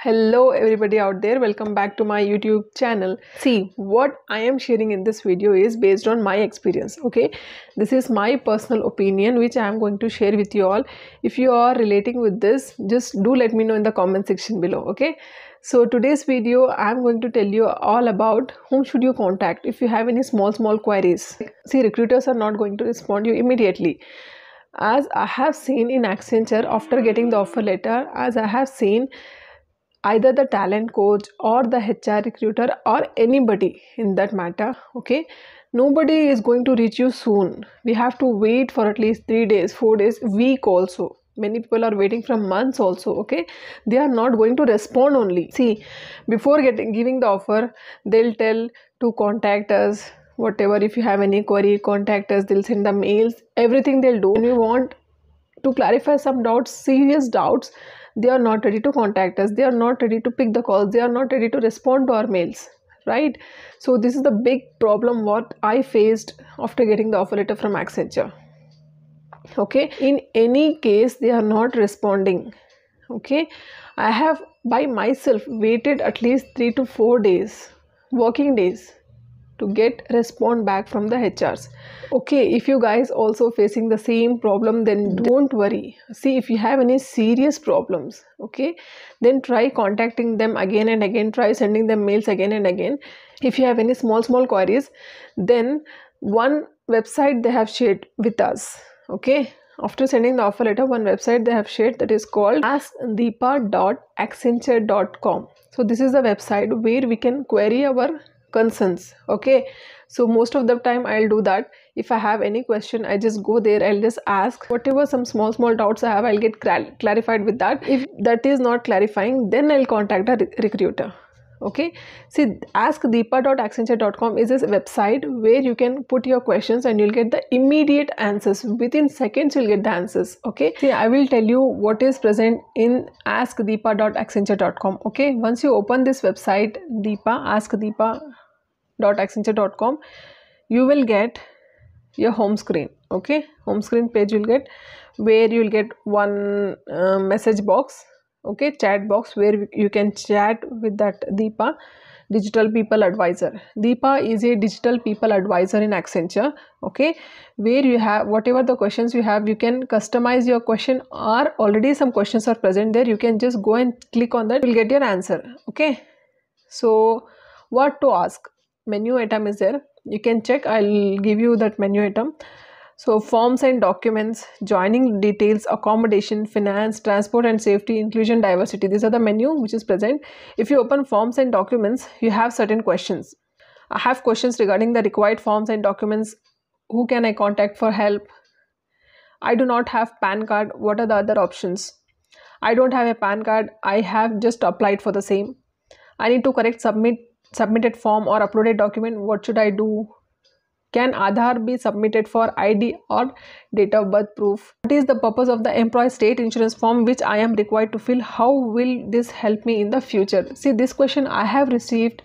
hello everybody out there welcome back to my youtube channel see what i am sharing in this video is based on my experience okay this is my personal opinion which i am going to share with you all if you are relating with this just do let me know in the comment section below okay so today's video i am going to tell you all about whom should you contact if you have any small small queries see recruiters are not going to respond to you immediately as I have seen in Accenture after getting the offer letter, as I have seen either the talent coach or the hr recruiter or anybody in that matter okay nobody is going to reach you soon we have to wait for at least 3 days 4 days week also many people are waiting from months also okay they are not going to respond only see before getting giving the offer they'll tell to contact us whatever if you have any query contact us they'll send the mails everything they'll do and we want to clarify some doubts serious doubts they are not ready to contact us they are not ready to pick the calls they are not ready to respond to our mails right so this is the big problem what i faced after getting the offer letter from accenture okay in any case they are not responding okay i have by myself waited at least 3 to 4 days working days to get respond back from the HRs. Okay, if you guys also facing the same problem, then don't worry. See, if you have any serious problems, okay, then try contacting them again and again. Try sending them mails again and again. If you have any small small queries, then one website they have shared with us. Okay, after sending the offer letter, one website they have shared that is called askdeepa.accenture.com. So this is the website where we can query our concerns okay so most of the time i'll do that if i have any question i just go there i'll just ask whatever some small small doubts i have i'll get clarified with that if that is not clarifying then i'll contact a re- recruiter okay see askdeepa.accenture.com is a website where you can put your questions and you'll get the immediate answers within seconds you'll get the answers okay see i will tell you what is present in askdeepa.accenture.com okay once you open this website deepa ask deepa www.accenture.com you will get your home screen okay home screen page you'll get where you'll get one uh, message box okay chat box where you can chat with that deepa digital people advisor deepa is a digital people advisor in accenture okay where you have whatever the questions you have you can customize your question or already some questions are present there you can just go and click on that you'll get your answer okay so what to ask menu item is there you can check i'll give you that menu item so forms and documents joining details accommodation finance transport and safety inclusion diversity these are the menu which is present if you open forms and documents you have certain questions i have questions regarding the required forms and documents who can i contact for help i do not have pan card what are the other options i don't have a pan card i have just applied for the same i need to correct submit submitted form or uploaded document what should i do can Aadhaar be submitted for ID or date of birth proof? What is the purpose of the employee state insurance form which I am required to fill? How will this help me in the future? See, this question I have received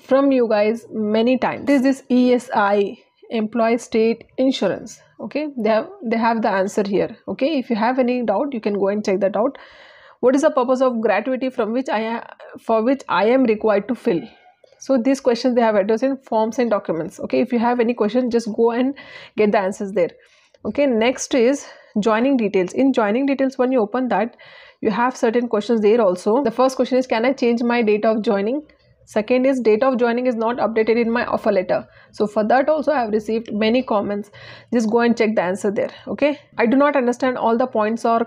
from you guys many times. This is ESI employee state insurance okay they have they have the answer here okay if you have any doubt you can go and check that out what is the purpose of gratuity from which i am for which i am required to fill so these questions they have addressed in forms and documents okay if you have any question just go and get the answers there okay next is joining details in joining details when you open that you have certain questions there also the first question is can i change my date of joining second is date of joining is not updated in my offer letter so for that also i have received many comments just go and check the answer there okay i do not understand all the points or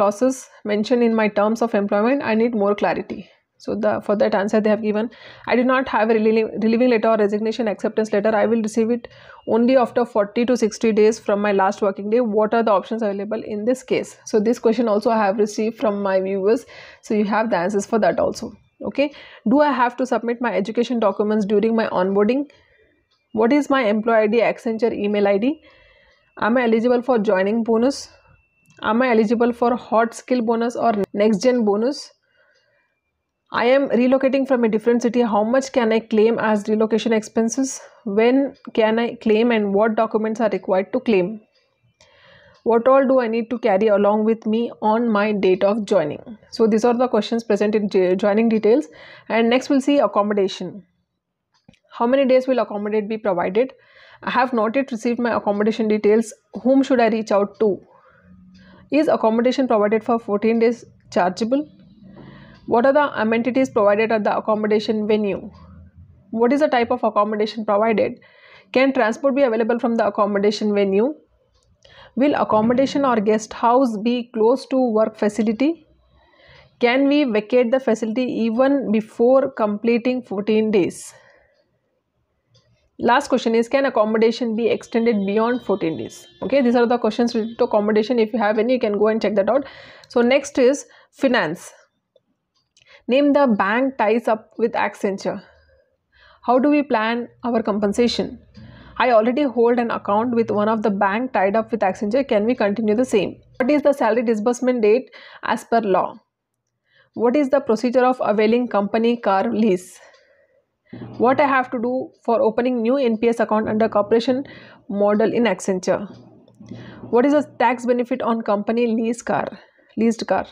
clauses mentioned in my terms of employment i need more clarity so the, for that answer they have given, I do not have a relieving letter or resignation acceptance letter. I will receive it only after 40 to 60 days from my last working day. What are the options available in this case? So this question also I have received from my viewers. So you have the answers for that also. Okay. Do I have to submit my education documents during my onboarding? What is my employee ID, Accenture email ID? Am I eligible for joining bonus? Am I eligible for hot skill bonus or next gen bonus? I am relocating from a different city. How much can I claim as relocation expenses? When can I claim and what documents are required to claim? What all do I need to carry along with me on my date of joining? So, these are the questions present in joining details. And next, we'll see accommodation. How many days will accommodate be provided? I have not yet received my accommodation details. Whom should I reach out to? Is accommodation provided for 14 days chargeable? What are the amenities provided at the accommodation venue? What is the type of accommodation provided? Can transport be available from the accommodation venue? Will accommodation or guest house be close to work facility? Can we vacate the facility even before completing 14 days? Last question is can accommodation be extended beyond 14 days? Okay, these are the questions related to accommodation. If you have any, you can go and check that out. So next is finance. Name the bank ties up with Accenture. How do we plan our compensation? I already hold an account with one of the bank tied up with Accenture. Can we continue the same? What is the salary disbursement date as per law? What is the procedure of availing company car lease? What I have to do for opening new NPS account under corporation model in Accenture? What is the tax benefit on company lease car? Leased car.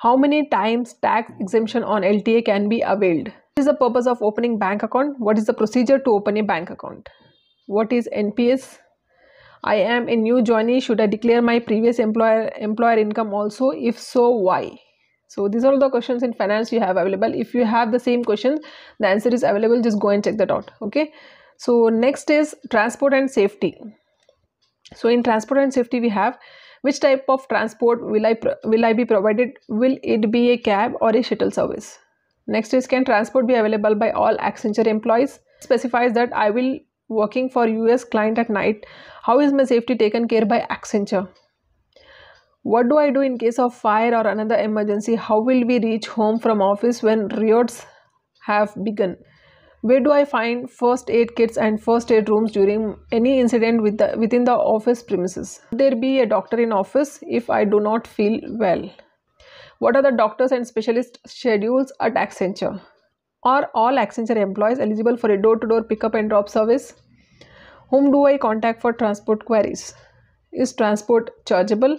How many times tax exemption on LTA can be availed? What is the purpose of opening bank account? What is the procedure to open a bank account? What is NPS? I am a new joinee. Should I declare my previous employer employer income also? If so, why? So these are all the questions in finance you have available. If you have the same question, the answer is available. Just go and check that out. Okay. So next is transport and safety. So in transport and safety, we have which type of transport will i will i be provided will it be a cab or a shuttle service next is can transport be available by all accenture employees specifies that i will working for us client at night how is my safety taken care by accenture what do i do in case of fire or another emergency how will we reach home from office when riots have begun where do I find first aid kits and first aid rooms during any incident with the, within the office premises? there be a doctor in office if I do not feel well? What are the doctors and specialist schedules at Accenture? Are all Accenture employees eligible for a door to door pickup and drop service? Whom do I contact for transport queries? Is transport chargeable?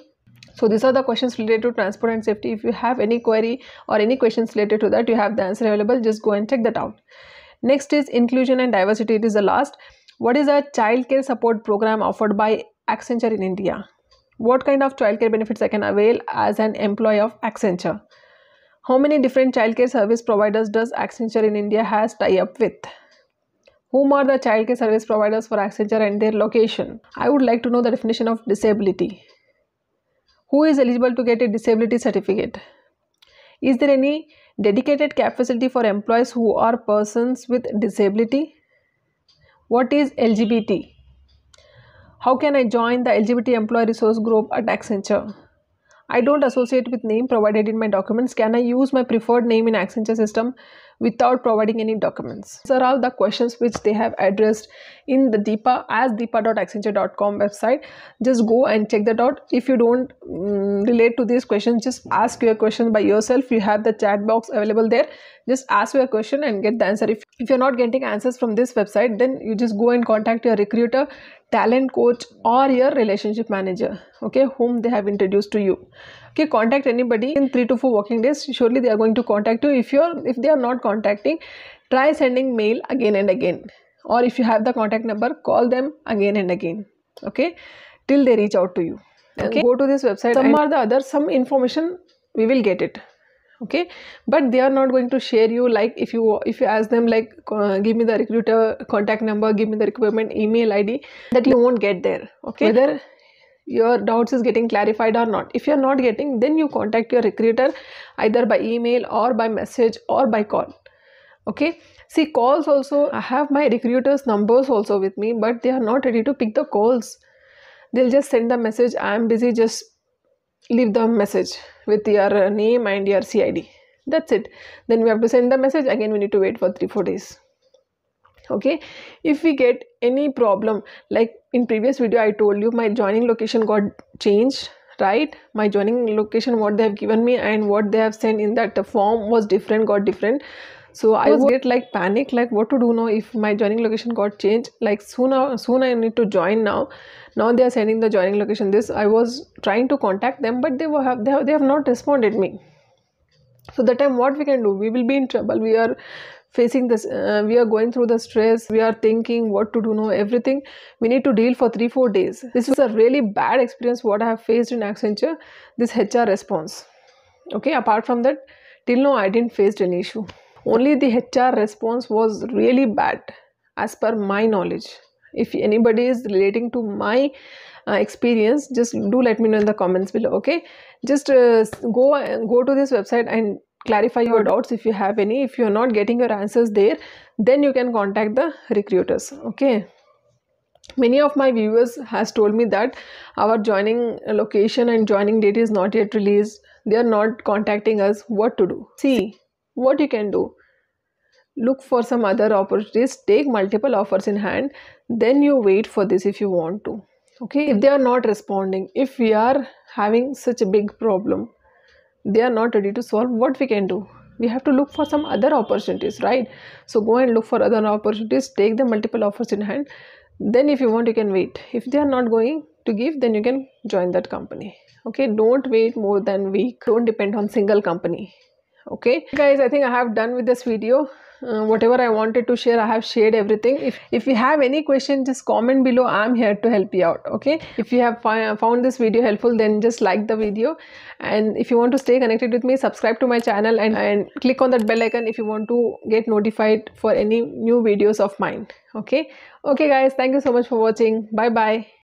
So these are the questions related to transport and safety. If you have any query or any questions related to that, you have the answer available. Just go and check that out. Next is inclusion and diversity. It is the last. What is a childcare support program offered by Accenture in India? What kind of childcare benefits I can avail as an employee of Accenture? How many different childcare service providers does Accenture in India has tie up with? Whom are the childcare service providers for Accenture and their location? I would like to know the definition of disability. Who is eligible to get a disability certificate? Is there any dedicated cab facility for employees who are persons with disability what is lgbt how can i join the lgbt employee resource group at accenture i don't associate with name provided in my documents can i use my preferred name in accenture system without providing any documents. These are all the questions which they have addressed in the Deepa as deepa.accenture.com website. Just go and check that out. If you don't um, relate to these questions, just ask your question by yourself. You have the chat box available there. Just ask your question and get the answer. If, if you're not getting answers from this website, then you just go and contact your recruiter, talent coach, or your relationship manager, okay, whom they have introduced to you okay contact anybody in 3 to 4 working days surely they are going to contact you if you're if they are not contacting try sending mail again and again or if you have the contact number call them again and again okay till they reach out to you okay go to this website some or the other some information we will get it okay but they are not going to share you like if you if you ask them like uh, give me the recruiter contact number give me the requirement email id that you won't get there okay whether your doubts is getting clarified or not if you're not getting then you contact your recruiter either by email or by message or by call okay see calls also i have my recruiters numbers also with me but they are not ready to pick the calls they'll just send the message i am busy just leave the message with your name and your cid that's it then we have to send the message again we need to wait for 3 4 days okay if we get any problem like in previous video i told you my joining location got changed right my joining location what they have given me and what they have sent in that form was different got different so i was get like panic like what to do now if my joining location got changed like soon uh, soon i need to join now now they are sending the joining location this i was trying to contact them but they were have they have, they have not responded me so that time what we can do we will be in trouble we are facing this uh, we are going through the stress we are thinking what to do now everything we need to deal for 3 4 days this was a really bad experience what i have faced in accenture this hr response okay apart from that till now i didn't face any issue only the hr response was really bad as per my knowledge if anybody is relating to my uh, experience just do let me know in the comments below okay just uh, go go to this website and clarify your doubts if you have any if you are not getting your answers there then you can contact the recruiters okay many of my viewers has told me that our joining location and joining date is not yet released they are not contacting us what to do see what you can do look for some other opportunities take multiple offers in hand then you wait for this if you want to okay if they are not responding if we are having such a big problem they are not ready to solve what we can do we have to look for some other opportunities right so go and look for other opportunities take the multiple offers in hand then if you want you can wait if they are not going to give then you can join that company okay don't wait more than week don't depend on single company okay guys i think i have done with this video uh, whatever i wanted to share i have shared everything if if you have any question just comment below i'm here to help you out okay if you have found this video helpful then just like the video and if you want to stay connected with me subscribe to my channel and, and click on that bell icon if you want to get notified for any new videos of mine okay okay guys thank you so much for watching bye bye